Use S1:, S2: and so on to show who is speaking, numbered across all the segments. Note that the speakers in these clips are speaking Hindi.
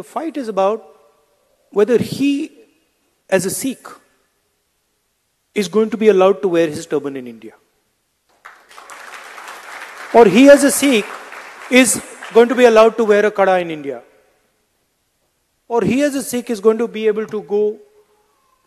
S1: The fight is
S2: about whether he, as a Sikh, is going to be allowed to wear his turban in India. Or he, as a Sikh, is going to be allowed to wear a kada in India. Or he, as a Sikh, is going to be able to go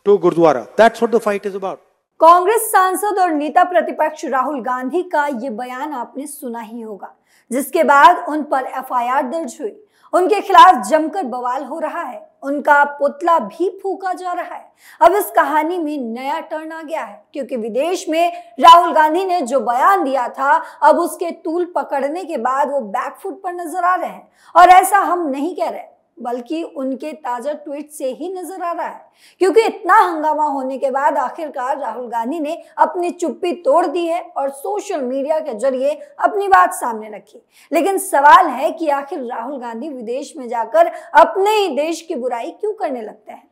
S2: to Gurdwara. That's what the fight is about. Congress सांसद और नेता प्रतिपक्ष राहुल गांधी का ये बयान आपने सुना ही होगा जिसके बाद उन पर एफआईआर दर्ज हुई उनके खिलाफ जमकर बवाल हो रहा है उनका पुतला भी फूका जा रहा है अब इस कहानी में नया टर्न आ गया है क्योंकि विदेश में राहुल गांधी ने जो बयान दिया था अब उसके तूल पकड़ने के बाद वो बैकफुट पर नजर आ रहे हैं और ऐसा हम नहीं कह रहे बल्कि उनके ताज़ा ट्वीट से ही नजर आ रहा है क्योंकि इतना हंगामा होने के बाद आखिरकार राहुल गांधी ने अपनी चुप्पी तोड़ दी है और सोशल मीडिया के जरिए अपनी बात सामने रखी लेकिन सवाल है कि आखिर राहुल गांधी विदेश में जाकर अपने ही देश की बुराई क्यों करने लगते हैं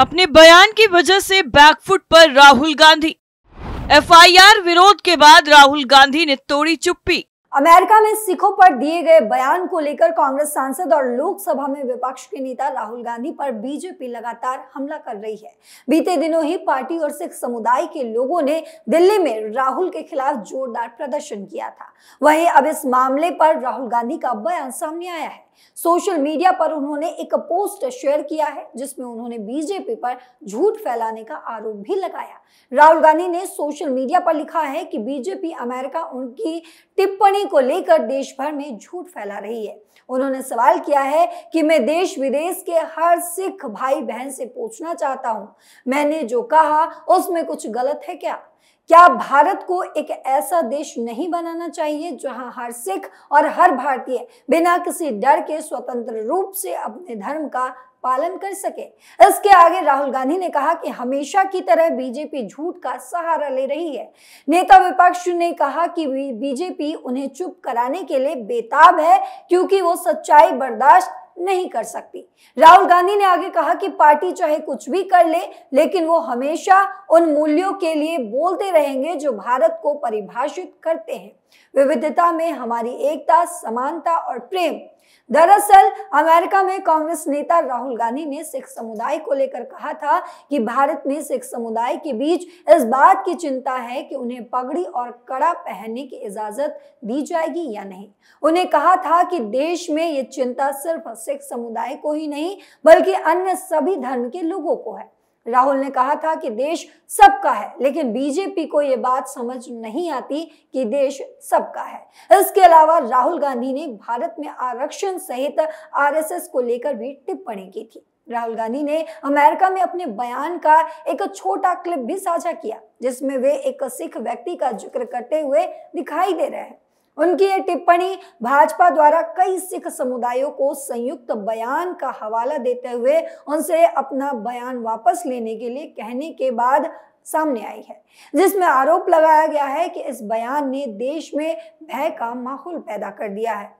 S1: अपने बयान की वजह से बैकफुट पर राहुल गांधी एफआईआर विरोध के बाद राहुल गांधी ने तोड़ी चुप्पी अमेरिका में सिखों पर दिए गए
S2: बयान को लेकर कांग्रेस सांसद और लोकसभा में विपक्ष के नेता राहुल गांधी पर बीजेपी लगातार हमला कर रही है बीते दिनों ही पार्टी और सिख समुदाय के लोगों ने दिल्ली में राहुल के खिलाफ जोरदार प्रदर्शन किया था वहीं अब इस मामले पर राहुल गांधी का बयान सामने आया है सोशल मीडिया पर उन्होंने एक पोस्ट शेयर किया है जिसमें उन्होंने बीजेपी पर झूठ फैलाने का आरोप भी लगाया राहुल गांधी ने सोशल मीडिया पर लिखा है कि बीजेपी अमेरिका उनकी टिप्पणी को लेकर देश भर में झूठ फैला रही है उन्होंने सवाल किया है कि मैं देश विदेश के हर सिख भाई बहन से पूछना चाहता हूं मैंने जो कहा उसमें कुछ गलत है क्या क्या भारत को एक ऐसा देश नहीं बनाना चाहिए जहां हर सिख और हर भारतीय बिना किसी डर के स्वतंत्र रूप से अपने धर्म का पालन कर सके इसके आगे राहुल गांधी ने कहा कि हमेशा की तरह बीजेपी झूठ का सहारा ले रही है नेता विपक्ष ने कहा कि बीजेपी उन्हें चुप कराने के लिए बेताब है क्योंकि वो सच्चाई बर्दाश्त नहीं कर सकती राहुल गांधी ने आगे कहा कि पार्टी चाहे कुछ भी कर ले लेकिन वो हमेशा उन मूल्यों के लिए बोलते रहेंगे जो भारत को परिभाषित करते हैं विविधता में हमारी एकता समानता और प्रेम दरअसल अमेरिका में कांग्रेस नेता राहुल गांधी ने सिख समुदाय को लेकर कहा था कि भारत में सिख समुदाय के बीच इस बात की चिंता है कि उन्हें पगड़ी और कड़ा पहनने की इजाजत दी जाएगी या नहीं उन्हें कहा था कि देश में ये चिंता सिर्फ सिख समुदाय को ही नहीं बल्कि अन्य सभी धर्म के लोगों को है राहुल ने कहा था कि देश सबका है लेकिन बीजेपी को ये बात समझ नहीं आती कि देश सबका है इसके अलावा राहुल गांधी ने भारत में आरक्षण सहित आरएसएस को लेकर भी टिप्पणी की थी राहुल गांधी ने अमेरिका में अपने बयान का एक छोटा क्लिप भी साझा किया जिसमें वे एक सिख व्यक्ति का जिक्र करते हुए दिखाई दे रहे हैं उनकी ये टिप्पणी भाजपा द्वारा कई सिख समुदायों को संयुक्त बयान का हवाला देते हुए उनसे अपना बयान वापस लेने के लिए कहने के बाद सामने आई है जिसमें आरोप लगाया गया है कि इस बयान ने देश में भय का माहौल पैदा कर दिया है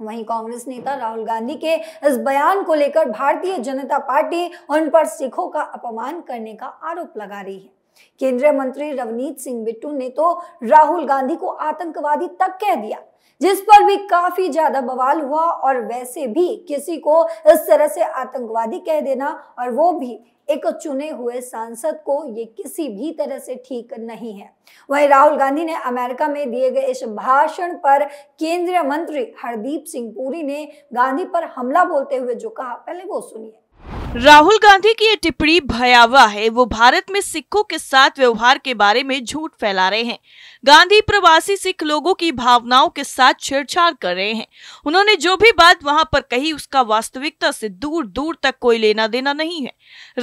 S2: वहीं कांग्रेस नेता राहुल गांधी के इस बयान को लेकर भारतीय जनता पार्टी उन पर सिखों का अपमान करने का आरोप लगा रही है केंद्रीय मंत्री रवनीत सिंह बिट्टू ने तो राहुल गांधी को आतंकवादी तक कह दिया जिस पर भी काफी ज्यादा बवाल हुआ और वैसे भी किसी को इस तरह से आतंकवादी कह देना और वो भी एक चुने हुए सांसद को ये किसी भी तरह से ठीक नहीं है वहीं राहुल गांधी ने अमेरिका में दिए गए इस भाषण पर केंद्रीय मंत्री हरदीप सिंह पुरी ने गांधी पर हमला बोलते हुए जो कहा पहले वो सुनिए
S1: राहुल गांधी की ये टिप्पणी भयावह है वो भारत में सिखों के साथ व्यवहार के बारे में झूठ फैला रहे हैं गांधी प्रवासी सिख लोगों की भावनाओं के साथ छेड़छाड़ कर रहे हैं उन्होंने जो भी बात वहां पर कही उसका वास्तविकता से दूर दूर तक कोई लेना देना नहीं है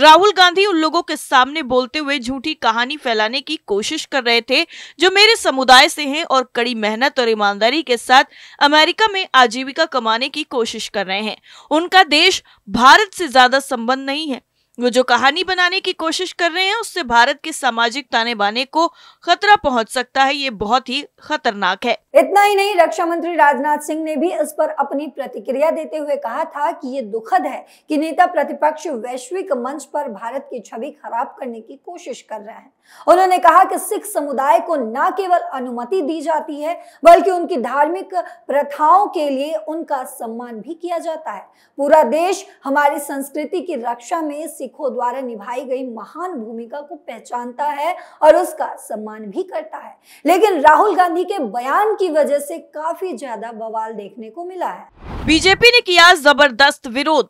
S1: राहुल गांधी उन लोगों के सामने बोलते हुए झूठी कहानी फैलाने की कोशिश कर रहे थे जो मेरे समुदाय से है और कड़ी मेहनत और ईमानदारी के साथ अमेरिका में आजीविका कमाने की कोशिश कर रहे हैं उनका देश भारत से ज्यादा संबंध नहीं है वो जो कहानी बनाने की कोशिश कर रहे हैं उससे भारत के सामाजिक ताने बाने को खतरा पहुंच सकता है ये बहुत ही खतरनाक है इतना ही नहीं रक्षा
S2: मंत्री राजनाथ सिंह ने भी इस पर अपनी प्रतिक्रिया देते हुए कहा था कि ये दुखद है कि नेता प्रतिपक्ष वैश्विक मंच पर भारत की छवि खराब करने की कोशिश कर रहे हैं उन्होंने कहा कि सिख समुदाय को न केवल अनुमति दी जाती है बल्कि उनकी धार्मिक प्रथाओं के लिए उनका सम्मान भी किया जाता है पूरा देश हमारी संस्कृति की रक्षा में सिखों द्वारा निभाई गई महान भूमिका को पहचानता है और उसका सम्मान भी करता है लेकिन राहुल गांधी के बयान की वजह से काफी ज्यादा बवाल देखने को मिला है
S1: बीजेपी ने किया जबरदस्त विरोध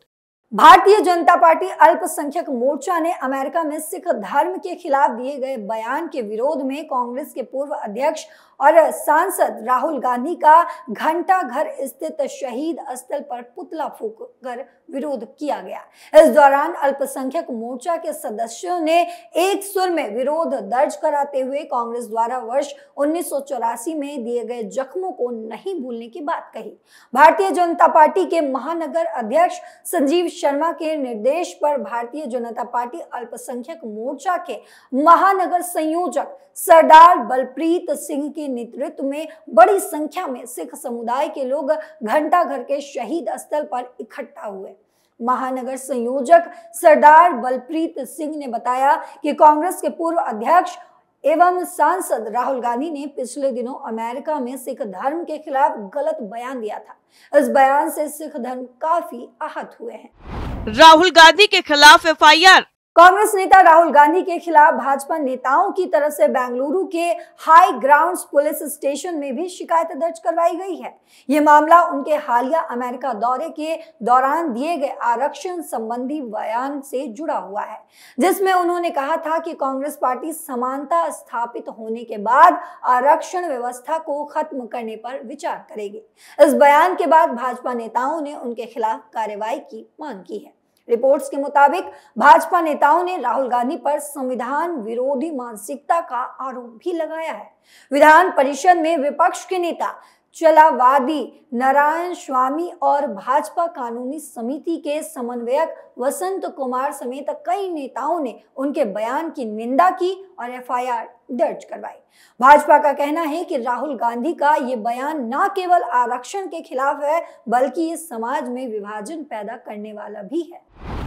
S2: भारतीय जनता पार्टी अल्पसंख्यक मोर्चा ने अमेरिका में सिख धर्म के खिलाफ दिए गए बयान के विरोध में कांग्रेस के पूर्व अध्यक्ष और सांसद राहुल गांधी का घंटा घर स्थित शहीद स्थल पर पुतला फूक कर विरोध किया गया इस दौरान अल्पसंख्यक मोर्चा के सदस्यों ने एक सुर में विरोध दर्ज कराते हुए कांग्रेस द्वारा वर्ष उन्नीस में दिए गए जख्मों को नहीं भूलने की बात कही भारतीय जनता पार्टी के महानगर अध्यक्ष संजीव शर्मा के निर्देश पर भारतीय जनता पार्टी अल्पसंख्यक मोर्चा के महानगर संयोजक सरदार बलप्रीत सिंह की नेतृत्व में बड़ी संख्या में सिख समुदाय के लोग घंटा घर के शहीद स्थल पर इकट्ठा हुए महानगर संयोजक सरदार बलप्रीत सिंह ने बताया कि कांग्रेस के पूर्व अध्यक्ष एवं सांसद राहुल गांधी ने पिछले दिनों अमेरिका में सिख धर्म के खिलाफ गलत बयान दिया था इस बयान से सिख धर्म काफी आहत हुए हैं राहुल गांधी के खिलाफ एफआईआर कांग्रेस नेता राहुल गांधी के खिलाफ भाजपा नेताओं की तरफ से बेंगलुरु के हाई ग्राउंड्स पुलिस स्टेशन में भी शिकायत दर्ज करवाई गई है ये मामला उनके हालिया अमेरिका दौरे के दौरान दिए गए आरक्षण संबंधी बयान से जुड़ा हुआ है जिसमें उन्होंने कहा था कि कांग्रेस पार्टी समानता स्थापित होने के बाद आरक्षण व्यवस्था को खत्म करने पर विचार करेगी इस बयान के बाद भाजपा नेताओं ने उनके खिलाफ कार्रवाई की मांग की है रिपोर्ट्स के मुताबिक भाजपा नेताओं ने राहुल गांधी पर संविधान विरोधी मानसिकता का आरोप भी लगाया है विधान परिषद में विपक्ष के नेता चलावादी नारायण स्वामी और भाजपा कानूनी समिति के समन्वयक वसंत कुमार समेत कई नेताओं ने उनके बयान की निंदा की और एफआईआर दर्ज करवाई भाजपा का कहना है कि राहुल गांधी का ये बयान न केवल आरक्षण के खिलाफ है बल्कि ये समाज में विभाजन पैदा करने वाला भी है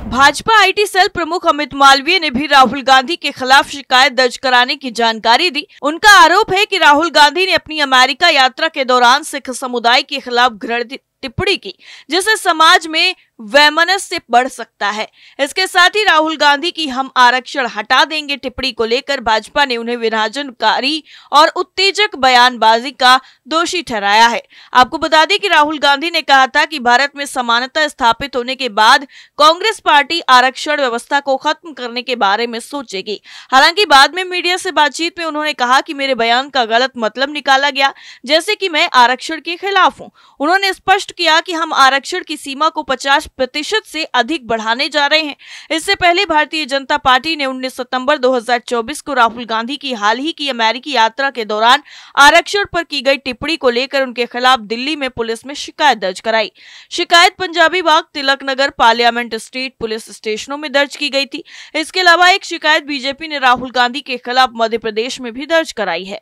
S1: भाजपा आईटी सेल प्रमुख अमित मालवीय ने भी राहुल गांधी के खिलाफ शिकायत दर्ज कराने की जानकारी दी उनका आरोप है कि राहुल गांधी ने अपनी अमेरिका यात्रा के दौरान सिख समुदाय के खिलाफ घृणित टिप्पणी की जिसे समाज में वैमनस से बढ़ सकता है इसके साथ ही राहुल गांधी की हम आरक्षण हटा देंगे टिप्पणी को लेकर भाजपा ने उन्हें विराजनकारी और उत्तेजक बयानबाजी का दोषी ठहराया है आपको बता दें कि राहुल गांधी ने कहा था कि भारत में समानता स्थापित होने के बाद कांग्रेस पार्टी आरक्षण व्यवस्था को खत्म करने के बारे में सोचेगी हालांकि बाद में मीडिया से बातचीत में उन्होंने कहा की मेरे बयान का गलत मतलब निकाला गया जैसे की मैं आरक्षण के खिलाफ हूँ उन्होंने स्पष्ट किया कि हम आरक्षण की सीमा को पचास प्रतिशत से अधिक बढ़ाने जा रहे हैं इससे पहले भारतीय जनता पार्टी ने 19 सितंबर 2024 को राहुल गांधी की हाल ही की अमेरिकी यात्रा के दौरान आरक्षण पर की गई टिप्पणी को लेकर उनके खिलाफ दिल्ली में पुलिस में शिकायत दर्ज कराई शिकायत Punjabi Bagh Tilak Nagar Parliament Street police स्टेशनों में दर्ज की गई थी इसके अलावा एक शिकायत बीजेपी ने राहुल गांधी के खिलाफ मध्य प्रदेश में भी दर्ज कराई है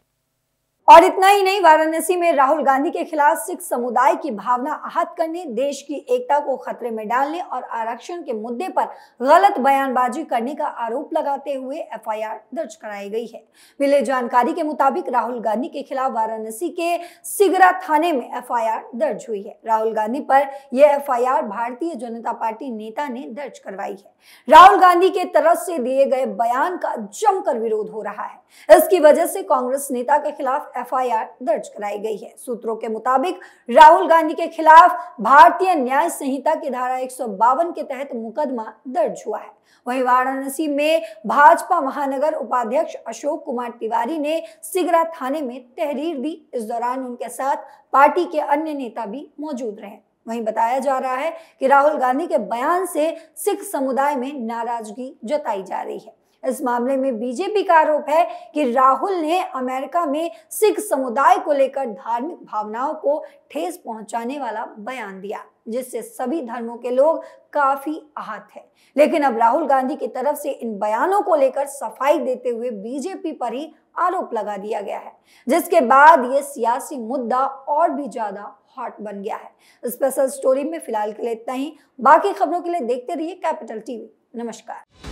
S2: और इतना ही नहीं वाराणसी में राहुल गांधी के खिलाफ सिख समुदाय की भावना आहत करने देश की एकता को खतरे में डालने और आरक्षण के मुद्दे पर गलत बयानबाजी करने का आरोप लगाते हुए एफआईआर दर्ज कराई गई है मिले जानकारी के मुताबिक राहुल गांधी के खिलाफ वाराणसी के सिगरा थाने में एफआईआर दर्ज हुई है राहुल गांधी पर यह एफ भारतीय जनता पार्टी नेता ने दर्ज करवाई है राहुल गांधी के तरफ से दिए गए बयान का जमकर विरोध हो रहा है इसकी वजह से कांग्रेस नेता के खिलाफ एफआईआर दर्ज कराई गई है सूत्रों के मुताबिक राहुल गांधी के खिलाफ भारतीय न्याय संहिता की धारा एक के तहत मुकदमा दर्ज हुआ है वहीं वाराणसी में भाजपा महानगर उपाध्यक्ष अशोक कुमार तिवारी ने सिगरा थाने में तहरीर दी इस दौरान उनके साथ पार्टी के अन्य नेता भी मौजूद रहे वहीं बताया जा रहा है कि राहुल गांधी के बयान से सिख समुदाय में नाराजगी जताई जा रही है इस मामले में बीजेपी का आरोप है कि राहुल ने अमेरिका में सिख समुदाय को लेकर धार्मिक भावनाओं को ठेस पहुंचाने वाला बयान दिया जिससे सभी धर्मों के लोग काफी आहत है लेकिन अब राहुल गांधी की तरफ से इन बयानों को लेकर सफाई देते हुए बीजेपी पर ही आरोप लगा दिया गया है जिसके बाद ये सियासी मुद्दा और भी ज्यादा हॉट बन गया है स्पेशल स्टोरी में फिलहाल के लिए इतना ही बाकी खबरों के लिए देखते रहिए कैपिटल टीवी नमस्कार